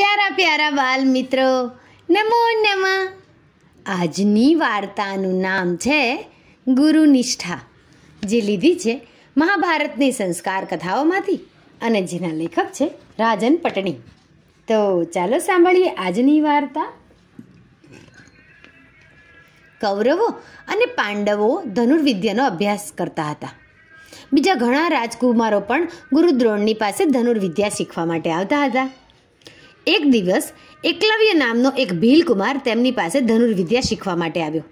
પ્યારા પ્યારા બાલ મિત્રો નમો નમઃ આજની વાર્તાનું નામ છે ગુરુ નિષ્ઠા જે લીધી છે મહાભારતની સંસ્કાર કથાઓમાંથી અને જેના લેખક છે રાજન પટણી તો ચાલો સાંભળીએ આજની વાર્તા કૌરવો અને પાંડવો ધનુર્વિદ્યાનો અભ્યાસ કરતા હતા બીજા ઘણા રાજકુમારો પણ ગુરુદ્રોણની પાસે ધનુર્વિદ્યા શીખવા માટે આવતા હતા એક દિવસ એકલવ્ય નામનો એક ભીલકુમાર તેમની પાસે ધનુર્વિદ્યા શીખવા માટે આવ્યો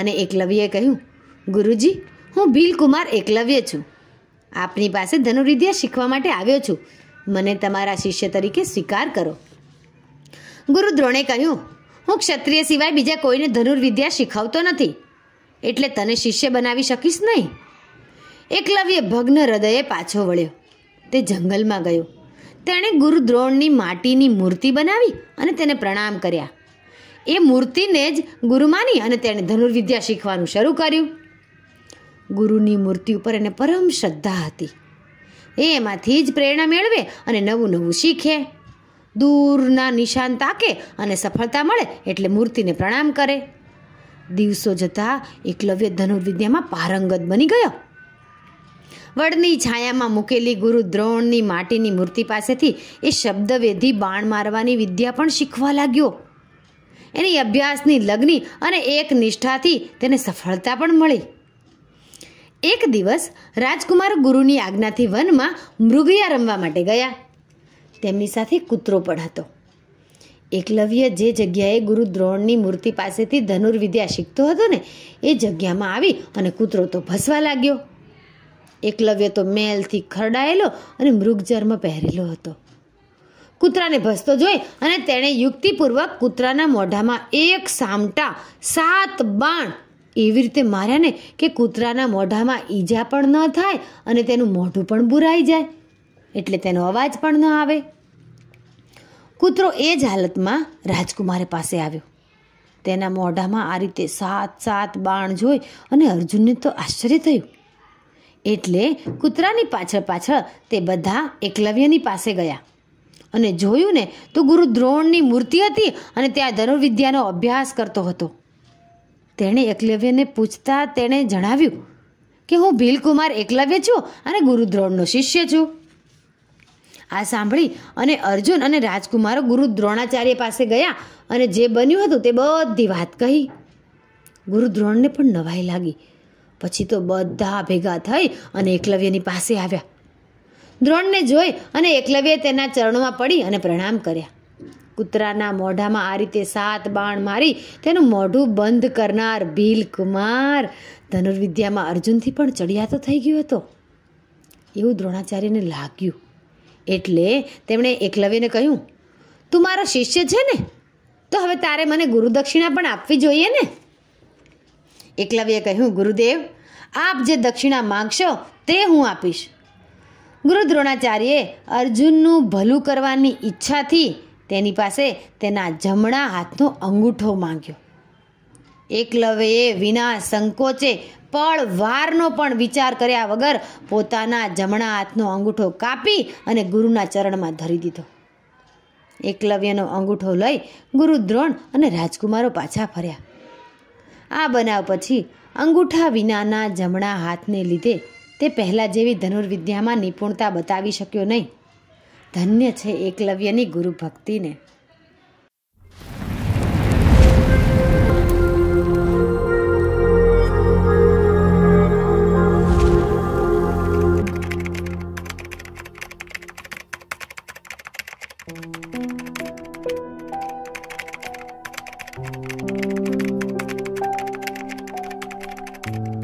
અને એકલવ્યએ કહ્યું ગુરુજી હું ભીલકુમાર એકલવ્ય છું આપની પાસે ધનુર્વિદ્યા શીખવા માટે આવ્યો છું મને તમારા શિષ્ય તરીકે સ્વીકાર કરો ગુરુ દ્રોણે કહ્યું હું ક્ષત્રિય સિવાય બીજા કોઈને ધનુર્વિદ્યા શીખવતો નથી એટલે તને શિષ્ય બનાવી શકીશ નહીં એકલવ્ય ભગ્ન હૃદયે પાછો વળ્યો તે જંગલમાં ગયો તેણે ગુરુદ્રોણની માટીની મૂર્તિ બનાવી અને તેને પ્રણામ કર્યા એ મૂર્તિને જ ગુરુ માની અને તેણે ધનુર્વિદ્યા શીખવાનું શરૂ કર્યું ગુરુની મૂર્તિ ઉપર એને પરમ શ્રદ્ધા હતી એમાંથી જ પ્રેરણા મેળવે અને નવું નવું શીખે દૂરના નિશાન તાકે અને સફળતા મળે એટલે મૂર્તિને પ્રણામ કરે દિવસો જતાં એકલવ્ય ધનુર્વિદ્યામાં પારંગત બની ગયો વડની છાયામાં મૂકેલી ગુરુ દ્રોણની માટીની મૂર્તિ પાસેથી એ શબ્દવેધી બાણ મારવાની વિદ્યા પણ શીખવા લાગ્યો એની અભ્યાસની લગ્નિ અને એક નિષ્ઠાથી તેને સફળતા પણ મળી એક દિવસ રાજકુમાર ગુરુની આજ્ઞાથી વનમાં મૃગિયા રમવા માટે ગયા તેમની સાથે કૂતરો પણ હતો એકલવ્ય જે જગ્યાએ ગુરુ દ્રોણની મૂર્તિ પાસેથી ધનુર્વિદ્યા શીખતો હતો ને એ જગ્યામાં આવી અને કૂતરો તો ભસવા લાગ્યો એકલવ્ય તો મેલથી ખરડાયેલો અને મૃગચર્મ પહેરેલો હતો કૂતરાને ભસતો જોઈ અને તેણે યુક્તિપૂર્વક કૂતરાના મોઢામાં એક સામટા સાત બાણ એવી રીતે માર્યા ને કે કૂતરાના મોઢામાં ઈજા પણ ન થાય અને તેનું મોઢું પણ બુરાઈ જાય એટલે તેનો અવાજ પણ ન આવે કૂતરો એ જ હાલતમાં રાજકુમારે પાસે આવ્યો તેના મોઢામાં આ રીતે સાત સાત બાણ જોઈ અને અર્જુનને તો આશ્ચર્ય થયું એટલે કૂતરાની પાછળ પાછળ તે બધા એકલવ્યની પાસે ગયા અને જોયું ને તો ગુરુ દ્રોણની મૂર્તિ હતી અને ત્યાં ધનુર્વિદ્યાનો અભ્યાસ કરતો હતો તેણે એકલવ્યને પૂછતા તેણે જણાવ્યું કે હું ભીલકુમાર એકલવ્ય છું અને ગુરુદ્રોણનો શિષ્ય છું આ સાંભળી અને અર્જુન અને રાજકુમારો ગુરુ દ્રોણાચાર્ય પાસે ગયા અને જે બન્યું હતું તે બધી વાત કહી ગુરુ દ્રોણને પણ નવાઈ લાગી પછી તો બધા ભેગા થઈ અને એકલવ્યની પાસે આવ્યા દ્રોણને જોઈ અને એકલવ્ય તેના ચરણોમાં પડી અને પ્રણામ કર્યા કૂતરાના મોઢામાં આ રીતે સાત બાણ મારી તેનું મોઢું બંધ કરનાર ભીલ કુમાર ધનુર્વિદ્યામાં અર્જુનથી પણ ચડિયાતો થઈ ગયો હતો એવું દ્રોણાચાર્યને લાગ્યું એટલે તેમણે એકલવ્યને કહ્યું તું મારો શિષ્ય છે ને તો હવે તારે મને ગુરુદક્ષિણા પણ આપવી જોઈએ ને એકલવ્યે કહ્યું ગુરુદેવ આપ જે દક્ષિણા માંગશો તે હું આપીશ ગુરુ દ્રોણાચાર્યે અર્જુનનું ભલું કરવાની ઈચ્છાથી તેની પાસે તેના જમણા હાથનો અંગૂઠો માંગ્યો એકલવ્યએ વિના સંકોચે પણ વારનો પણ વિચાર કર્યા વગર પોતાના જમણા હાથનો અંગૂઠો કાપી અને ગુરુના ચરણમાં ધરી દીધો એકલવ્યનો અંગૂઠો લઈ ગુરુ દ્રોણ અને રાજકુમારો પાછા ફર્યા આ બનાવ પછી અંગૂઠા વિનાના જમણા હાથને લીધે તે પહેલાં જેવી ધનુર્વિદ્યામાં નિપુણતા બતાવી શક્યો નહીં ધન્ય છે એકલવ્યની ગુરુ ભક્તિને thank you thank you